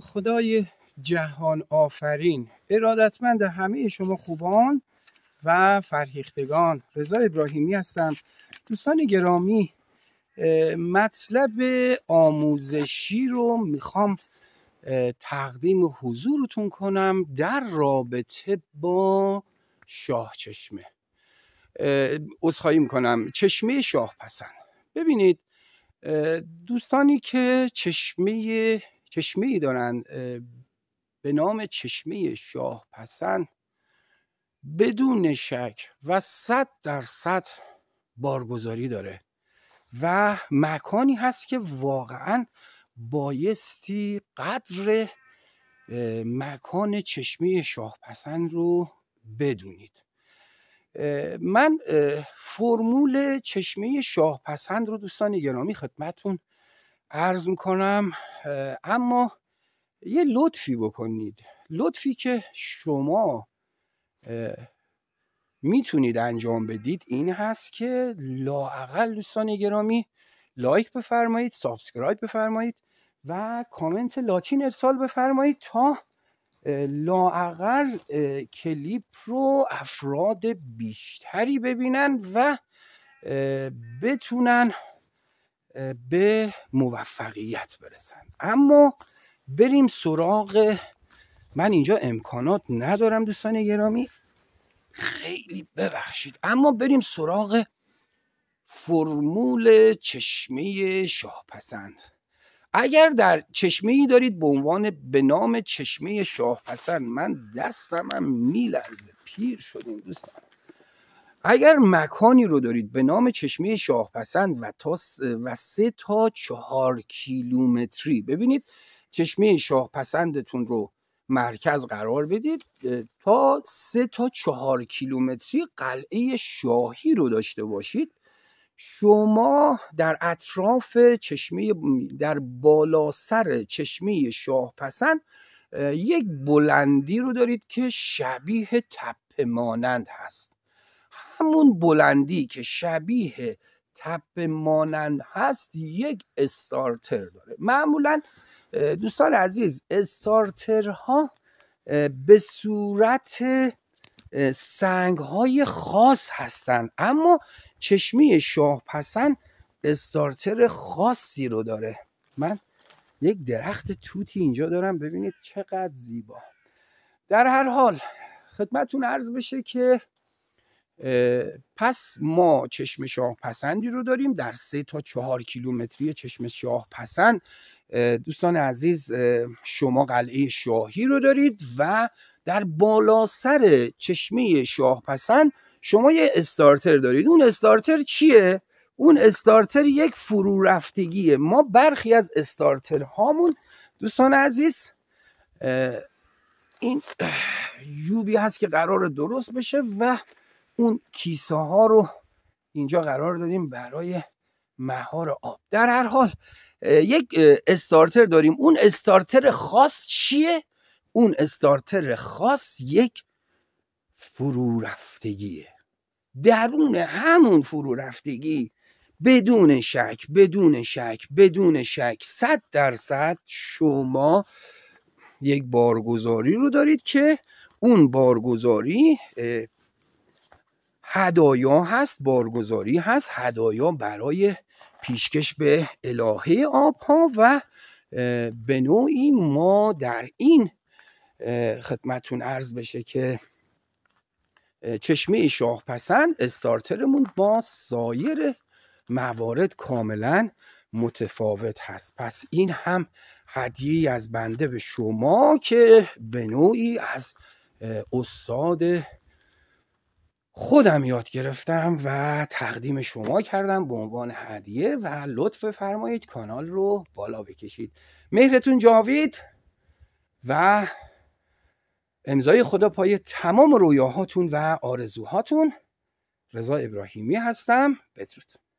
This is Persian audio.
خدای جهان آفرین ارادتمند همه شما خوبان و فرهیختگان رضا ابراهیمی هستم دوستان گرامی مطلب آموزشی رو میخوام تقدیم حضورتون کنم در رابطه با شاه چشمه عذرخواهی میکنم چشمه شاه پسند ببینید دوستانی که چشمه چشمه ای دارن به نام چشمه شاه پسند بدون شک و صد درصد بارگذاری داره و مکانی هست که واقعا بایستی قدر مکان چشمه شاه پسند رو بدونید من فرمول چشمه شاه پسند رو دوستان گرامی خدمتون عرض میکنم اما یه لطفی بکنید لطفی که شما میتونید انجام بدید این هست که لااقل دوستان گرامی لایک بفرمایید سابسکرایب بفرمایید و کامنت لاتین ارسال بفرمایید تا لااقل کلیپ رو افراد بیشتری ببینن و بتونن به موفقیت برسن اما بریم سراغ من اینجا امکانات ندارم دوستان گرامی خیلی ببخشید اما بریم سراغ فرمول چشمه شاهپسند اگر در چشمه ای دارید به عنوان به نام چشمه شاهپسند من دستم هم میلرزه پیر شدیم دوستان اگر مکانی رو دارید به نام چشمه شاهپسند و تا و سه تا چهار کیلومتری ببینید چشمه شاهپسندتون رو مرکز قرار بدید تا سه تا چهار کیلومتری قلعه شاهی رو داشته باشید شما در اطراف چشمه در بالا سر چشمه پسند یک بلندی رو دارید که شبیه تپه مانند هست همون بلندی که شبیه تپ مانند هست یک استارتر داره معمولا دوستان عزیز استارترها به صورت سنگ های خاص هستند اما چشمی شاه پسند استارتر خاصی رو داره من یک درخت توتی اینجا دارم ببینید چقدر زیبا در هر حال خدمتون عرض بشه که پس ما چشم شاه پسندی رو داریم در سه تا چهار کیلومتری چشم شاه پسند دوستان عزیز شما قلعه شاهی رو دارید و در بالا سر چشمه شاه پسند شما یه استارتر دارید اون استارتر چیه؟ اون استارتر یک فرو رفتگیه ما برخی از استارتر هامون دوستان عزیز این یوبی هست که قرار درست بشه و اون کیسه ها رو اینجا قرار دادیم برای مهار آب در هر حال یک استارتر داریم اون استارتر خاص چیه؟ اون استارتر خاص یک فرو رفتگیه درون همون فرو رفتگی بدون شک بدون شک بدون شک صد درصد شما یک بارگذاری رو دارید که اون بارگذاری هدایا هست بارگذاری هست هدایا برای پیشکش به الهه آب ها و به نوعی ما در این خدمتون عرض بشه که چشمه شاه پسند استارترمون با سایر موارد کاملا متفاوت هست پس این هم هدیه از بنده به شما که به نوعی از استاد خودم یاد گرفتم و تقدیم شما کردم به عنوان هدیه و لطف فرمایید کانال رو بالا بکشید مهرتون جاوید و امضای خدا پای تمام رویاهاتون و آرزوهاتون رضا ابراهیمی هستم بدرود